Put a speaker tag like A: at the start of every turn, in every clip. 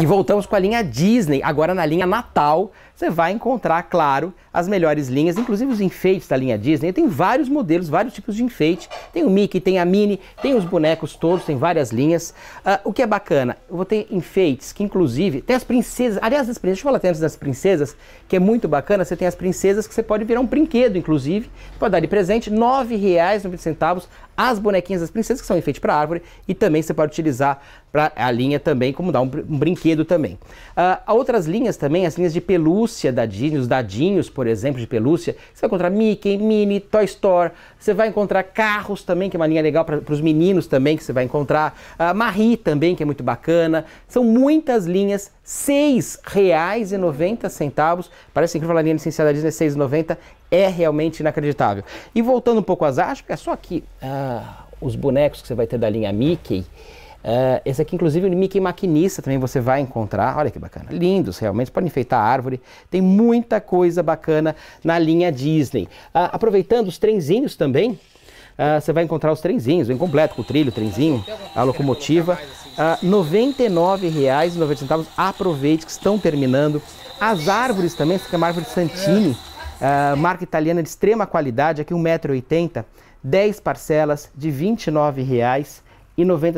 A: E voltamos com a linha Disney, agora na linha Natal, você vai encontrar, claro, as melhores linhas, inclusive os enfeites da linha Disney. Tem vários modelos, vários tipos de enfeite. Tem o Mickey, tem a Minnie, tem os bonecos todos, tem várias linhas. Uh, o que é bacana, eu vou ter enfeites que, inclusive, tem as princesas. Aliás, as princesas, deixa eu falar até antes das princesas, que é muito bacana. Você tem as princesas que você pode virar um brinquedo, inclusive. Você pode dar de presente R$ 9,90 as bonequinhas das princesas, que são enfeite para árvore. E também você pode utilizar para a linha também como dar um, um brinquedo brinquedo também. Uh, há outras linhas também, as linhas de pelúcia da Disney, os dadinhos, por exemplo, de pelúcia. Você vai encontrar Mickey, Mini Toy Store. Você vai encontrar carros também, que é uma linha legal para os meninos também, que você vai encontrar. Uh, Marie também, que é muito bacana. São muitas linhas, R$ 6,90. Parece incrível a linha licenciada Disney, R$ 6,90. É realmente inacreditável. E voltando um pouco às aspas, é só aqui uh, os bonecos que você vai ter da linha Mickey. Uh, esse aqui, inclusive, o Mickey Maquinista também você vai encontrar. Olha que bacana. Lindos, realmente. Podem enfeitar a árvore. Tem muita coisa bacana na linha Disney. Uh, aproveitando os trenzinhos também, uh, você vai encontrar os trenzinhos, o incompleto, com o trilho, o trenzinho, a locomotiva. Uh, ah, R$ 99,90. Aproveite que estão terminando. As árvores também, essa aqui é uma árvore Santini, marca italiana de extrema qualidade, aqui 1,80m, 10 parcelas de R$ 29,00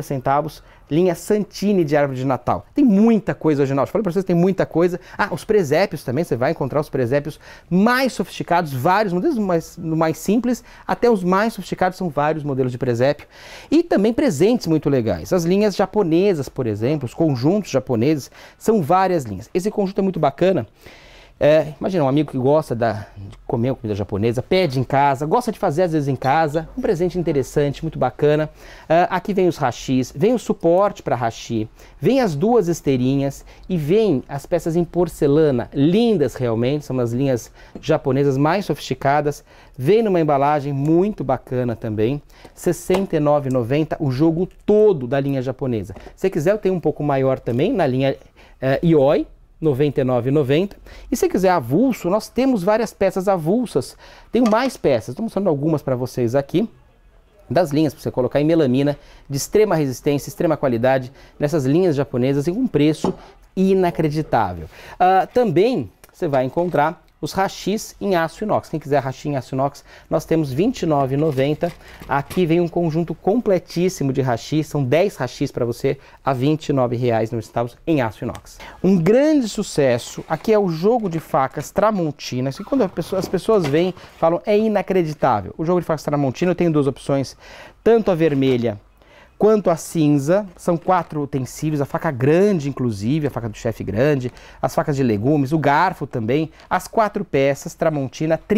A: centavos, linha Santini de árvore de Natal. Tem muita coisa hoje na Falei para vocês, tem muita coisa. Ah, os presépios também, você vai encontrar os presépios mais sofisticados, vários modelos, mais, mais simples até os mais sofisticados, são vários modelos de presépio. E também presentes muito legais. As linhas japonesas, por exemplo, os conjuntos japoneses, são várias linhas. Esse conjunto é muito bacana é, imagina um amigo que gosta da, de comer comida japonesa, pede em casa, gosta de fazer às vezes em casa, um presente interessante, muito bacana. Uh, aqui vem os rachis, vem o suporte para rachi, vem as duas esteirinhas e vem as peças em porcelana, lindas realmente, são as linhas japonesas mais sofisticadas. Vem numa embalagem muito bacana também, R$ 69,90 o jogo todo da linha japonesa. Se quiser eu tenho um pouco maior também na linha uh, Ioi, 99,90. E se quiser avulso, nós temos várias peças avulsas. Tenho mais peças, estou mostrando algumas para vocês aqui das linhas para você colocar em melamina de extrema resistência, extrema qualidade nessas linhas japonesas em com um preço inacreditável. Uh, também você vai encontrar os rachis em aço inox. Quem quiser rachis em aço inox, nós temos R$ 29,90. Aqui vem um conjunto completíssimo de rachis, são 10 rachis para você a R$ 29,00 em aço inox. Um grande sucesso aqui é o jogo de facas Tramontinas, que quando pessoa, as pessoas vêm, falam é inacreditável. O jogo de facas Tramontina eu tenho duas opções, tanto a vermelha Quanto à cinza, são quatro utensílios, a faca grande, inclusive, a faca do chefe grande, as facas de legumes, o garfo também, as quatro peças, Tramontina, R$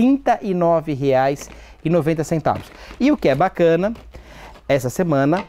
A: 39,90. E o que é bacana, essa semana,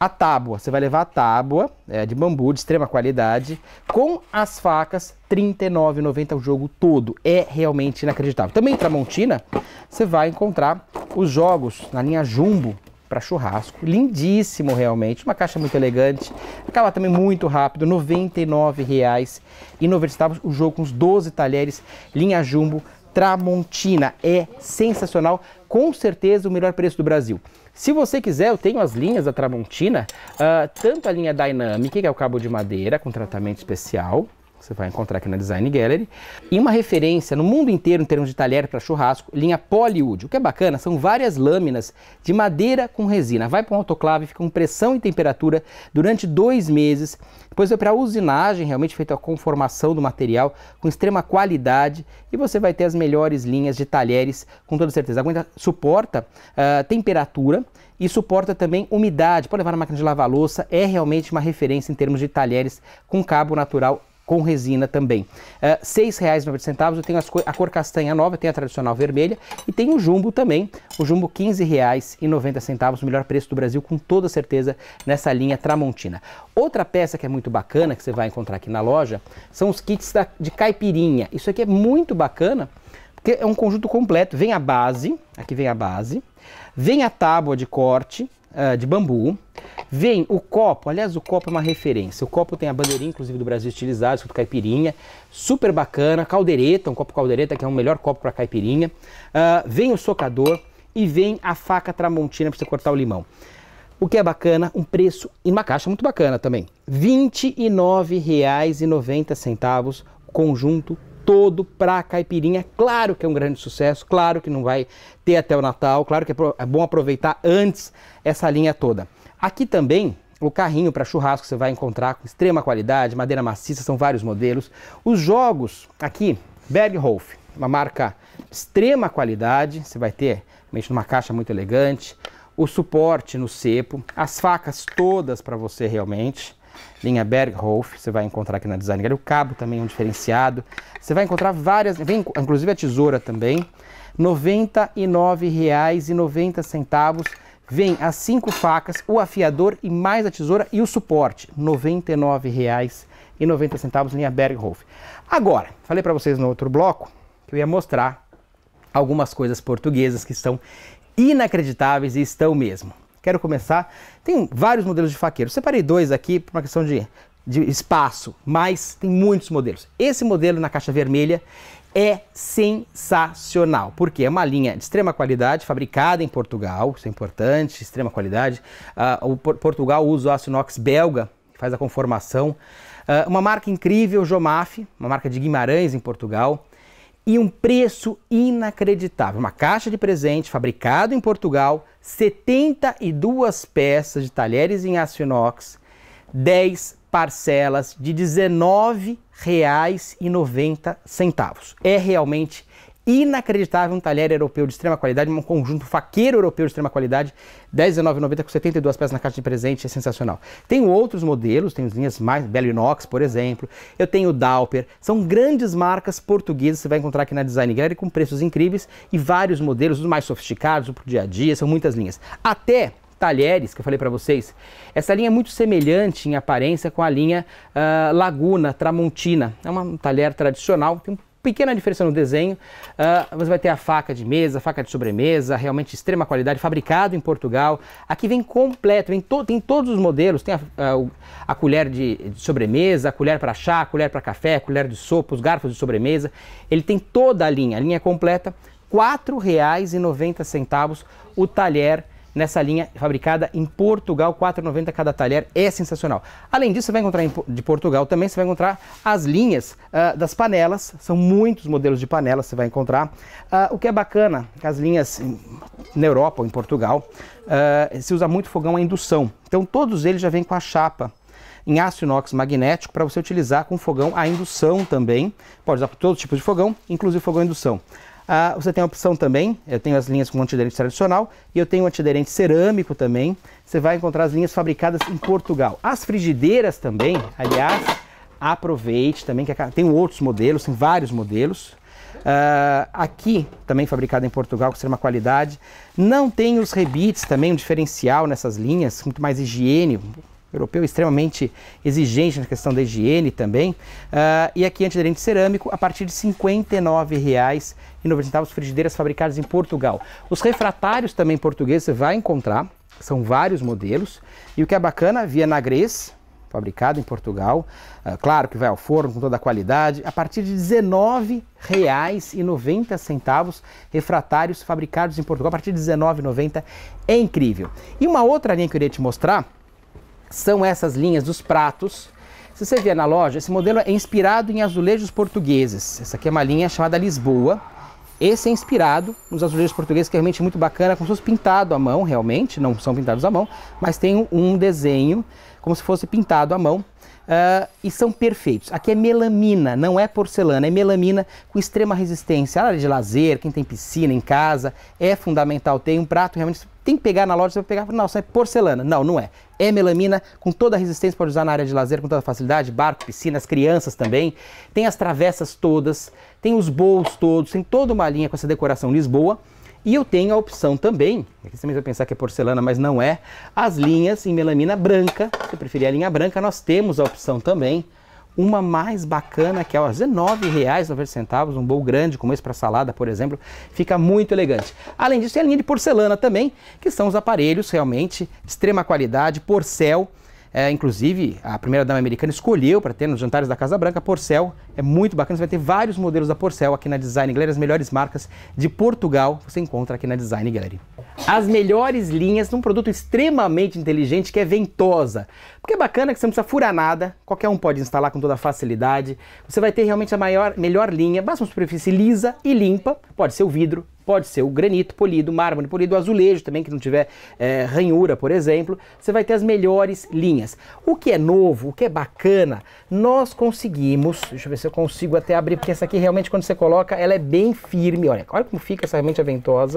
A: a tábua. Você vai levar a tábua é, de bambu de extrema qualidade com as facas R$ 39,90 o jogo todo. É realmente inacreditável. Também em Tramontina, você vai encontrar os jogos na linha Jumbo para churrasco, lindíssimo realmente, uma caixa muito elegante, acaba também muito rápido, R$ 99,90 o jogo com os 12 talheres, linha jumbo, Tramontina, é sensacional, com certeza o melhor preço do Brasil. Se você quiser, eu tenho as linhas da Tramontina, uh, tanto a linha Dynamic, que é o cabo de madeira com tratamento especial, você vai encontrar aqui na Design Gallery, e uma referência no mundo inteiro em termos de talher para churrasco, linha Polywood. O que é bacana são várias lâminas de madeira com resina. Vai para um autoclave, fica com pressão e temperatura durante dois meses, depois vai para a usinagem, realmente feita a conformação do material com extrema qualidade, e você vai ter as melhores linhas de talheres, com toda certeza. Aguenta, suporta uh, temperatura, e suporta também umidade. Pode levar na máquina de lavar louça, é realmente uma referência em termos de talheres com cabo natural com resina também. R$ uh, 6,90 eu tenho co a cor castanha nova, tem a tradicional vermelha e tem o jumbo também, o jumbo R$ 15,90, o melhor preço do Brasil com toda certeza nessa linha Tramontina. Outra peça que é muito bacana que você vai encontrar aqui na loja são os kits da, de caipirinha. Isso aqui é muito bacana porque é um conjunto completo, vem a base, aqui vem a base, vem a tábua de corte, uh, de bambu. Vem o copo, aliás, o copo é uma referência. O copo tem a bandeirinha, inclusive, do Brasil estilizado, escrito caipirinha. Super bacana, caldeireta, um copo caldeireta, que é o melhor copo para caipirinha. Uh, vem o socador e vem a faca tramontina para você cortar o limão. O que é bacana, um preço em uma caixa muito bacana também. R$ 29,90 conjunto todo para caipirinha. É claro que é um grande sucesso, claro que não vai ter até o Natal, claro que é, é bom aproveitar antes essa linha toda. Aqui também o carrinho para churrasco você vai encontrar com extrema qualidade, madeira maciça, são vários modelos. Os jogos aqui, Berghof, uma marca extrema qualidade, você vai ter realmente numa caixa muito elegante. O suporte no cepo, as facas todas para você realmente linha Berghoff, você vai encontrar aqui na Design Gallery. O cabo também é um diferenciado. Você vai encontrar várias, vem, inclusive a tesoura também. R$ 99,90. Vem as cinco facas, o afiador e mais a tesoura e o suporte. R$ 99,90 linha Berghoff. Agora, falei para vocês no outro bloco que eu ia mostrar algumas coisas portuguesas que estão inacreditáveis e estão mesmo quero começar. Tem vários modelos de faqueiro. Separei dois aqui por uma questão de, de espaço, mas tem muitos modelos. Esse modelo na caixa vermelha é sensacional, porque é uma linha de extrema qualidade, fabricada em Portugal, isso é importante, extrema qualidade. Uh, o Por Portugal usa o aço inox belga, que faz a conformação. Uh, uma marca incrível, Jomaf, uma marca de Guimarães em Portugal e um preço inacreditável. Uma caixa de presente fabricado em Portugal, 72 peças de talheres em aço inox, 10 parcelas de R$ 19,90. É realmente inacreditável, um talher europeu de extrema qualidade, um conjunto faqueiro europeu de extrema qualidade, R$19,90 com 72 peças na caixa de presente, é sensacional. Tenho outros modelos, tenho linhas mais, Belo Inox, por exemplo, eu tenho Dauper, são grandes marcas portuguesas, você vai encontrar aqui na Design Gallery com preços incríveis e vários modelos, os mais sofisticados, para o dia a dia, são muitas linhas. Até talheres que eu falei para vocês, essa linha é muito semelhante em aparência com a linha uh, Laguna Tramontina. É uma, um talher tradicional, tem um pequena diferença no desenho. Uh, você vai ter a faca de mesa, faca de sobremesa, realmente extrema qualidade, fabricado em Portugal. Aqui vem completo, vem to tem todos os modelos, tem a, a colher de, de, sobremesa, a colher para chá, a colher para café, a colher de sopa, os garfos de sobremesa. Ele tem toda a linha, a linha é completa, R$ 4,90 o talher nessa linha fabricada em Portugal, 4,90 cada talher, é sensacional. Além disso, você vai encontrar de Portugal também, você vai encontrar as linhas uh, das panelas, são muitos modelos de panelas você vai encontrar. Uh, o que é bacana, as linhas em, na Europa ou em Portugal, uh, se usa muito fogão a indução, então todos eles já vêm com a chapa em aço inox magnético para você utilizar com fogão a indução também. Pode usar para todo tipo de fogão, inclusive fogão a indução. Ah, você tem a opção também, eu tenho as linhas com antiaderente tradicional e eu tenho antiaderente cerâmico também. Você vai encontrar as linhas fabricadas em Portugal. As frigideiras também, aliás, aproveite também, que é tem outros modelos, tem vários modelos. Uh, aqui, também fabricado em Portugal, com uma qualidade. Não tem os rebites também, um diferencial nessas linhas, muito mais higiene, europeu extremamente exigente na questão da higiene também. Uh, e aqui antiaderente cerâmico a partir de R$ 59,90 frigideiras fabricadas em Portugal. Os refratários também portugueses você vai encontrar, são vários modelos. E o que é bacana, via Nagrês, fabricado em Portugal, uh, claro que vai ao forno com toda a qualidade, a partir de R$ 19,90 refratários fabricados em Portugal, a partir de R$ 19,90, é incrível. E uma outra linha que eu queria te mostrar, são essas linhas dos pratos. Se você vier na loja, esse modelo é inspirado em azulejos portugueses. Essa aqui é uma linha chamada Lisboa. Esse é inspirado nos azulejos portugueses, que é realmente muito bacana, como se fosse pintado à mão, realmente, não são pintados à mão, mas tem um desenho como se fosse pintado à mão uh, e são perfeitos. Aqui é melamina, não é porcelana, é melamina com extrema resistência. área de lazer, quem tem piscina em casa, é fundamental ter um prato realmente tem que pegar na loja, você vai pegar, não, isso é porcelana. Não, não é. É melamina, com toda a resistência, pode usar na área de lazer com toda a facilidade, barco, piscinas, crianças também. Tem as travessas todas, tem os bolsos todos, tem toda uma linha com essa decoração Lisboa. E eu tenho a opção também, aqui você vai pensar que é porcelana, mas não é, as linhas em melamina branca, se eu preferir a linha branca, nós temos a opção também, uma mais bacana que é R$ 19,90, um bowl grande como esse para salada, por exemplo, fica muito elegante. Além disso, tem a linha de porcelana também, que são os aparelhos realmente de extrema qualidade, porcel, é, inclusive, a primeira-dama americana escolheu para ter nos jantares da Casa Branca Porcel. É muito bacana, você vai ter vários modelos da Porcel aqui na Design Gallery. As melhores marcas de Portugal você encontra aqui na Design Gallery. As melhores linhas num produto extremamente inteligente que é ventosa. Porque é bacana que você não precisa furar nada, qualquer um pode instalar com toda facilidade. Você vai ter realmente a maior, melhor linha, basta uma superfície lisa e limpa, pode ser o vidro, pode ser o granito polido, mármore polido, azulejo também, que não tiver é, ranhura, por exemplo. Você vai ter as melhores linhas. O que é novo, o que é bacana, nós conseguimos, deixa eu ver se eu consigo até abrir, porque essa aqui realmente quando você coloca, ela é bem firme. Olha, olha como fica essa realmente aventosa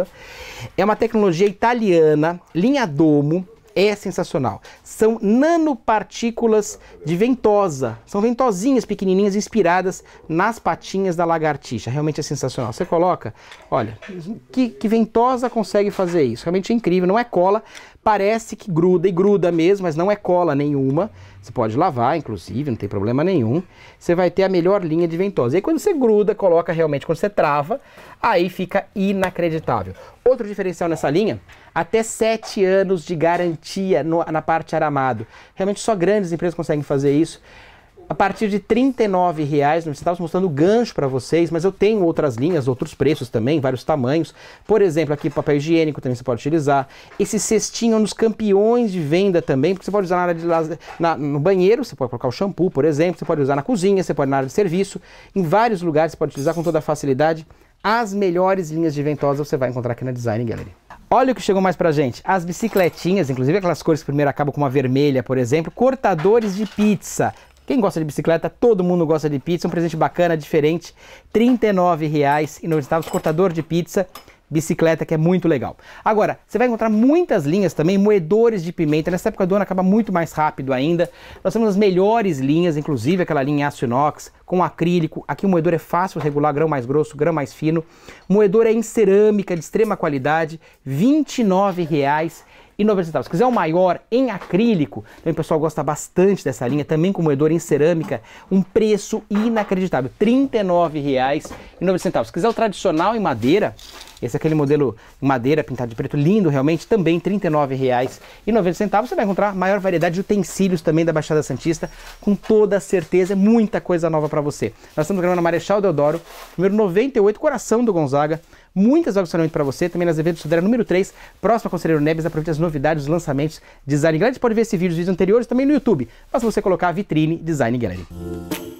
A: ventosa. É uma tecnologia italiana, linha Domo, é sensacional. São nanopartículas de ventosa. São ventosinhas pequenininhas inspiradas nas patinhas da lagartixa. Realmente é sensacional. Você coloca, olha, que, que ventosa consegue fazer isso? Realmente é incrível. Não é cola, Parece que gruda e gruda mesmo, mas não é cola nenhuma. Você pode lavar, inclusive, não tem problema nenhum. Você vai ter a melhor linha de ventosa. E aí, quando você gruda, coloca realmente, quando você trava, aí fica inacreditável. Outro diferencial nessa linha, até 7 anos de garantia no, na parte aramado. Realmente só grandes empresas conseguem fazer isso a partir de R$ 39,00 nos centavos, mostrando o gancho para vocês, mas eu tenho outras linhas, outros preços também, vários tamanhos. Por exemplo, aqui papel higiênico também você pode utilizar. Esse cestinho nos campeões de venda também, porque você pode usar na área de lazer, na, no banheiro, você pode colocar o shampoo, por exemplo, você pode usar na cozinha, você pode na área de serviço, em vários lugares você pode utilizar com toda facilidade. As melhores linhas de ventosa você vai encontrar aqui na Design Gallery. Olha o que chegou mais pra gente. As bicicletinhas, inclusive aquelas cores que primeiro acabam com uma vermelha, por exemplo, cortadores de pizza, quem gosta de bicicleta, todo mundo gosta de pizza, um presente bacana, diferente, R$ 39,90, cortador de pizza, bicicleta que é muito legal. Agora, você vai encontrar muitas linhas também, moedores de pimenta, nessa época do ano acaba muito mais rápido ainda. Nós temos as melhores linhas, inclusive aquela linha aço inox, com acrílico, aqui o moedor é fácil regular, grão mais grosso, grão mais fino. moedor é em cerâmica, de extrema qualidade, R$ 29,00 1,90 centavos. Se quiser o maior em acrílico, também o pessoal gosta bastante dessa linha, também com moedor em cerâmica, um preço inacreditável, R$ 39,90. Se quiser o tradicional em madeira, esse é aquele modelo em madeira pintado de preto, lindo realmente, também R$ 39,90. Você vai encontrar maior variedade de utensílios também da Baixada Santista, com toda certeza, é muita coisa nova para você. Nós estamos gravando na Marechal Deodoro, número 98, coração do Gonzaga, Muitas vagas funcionamento para você, também nas eventos Sudera número 3, próximo a Conselheiro Neves, aproveite as novidades, os lançamentos, Design Gallery. Você pode ver esse vídeo, os vídeos anteriores também no YouTube. Basta você colocar a vitrine Design Gallery.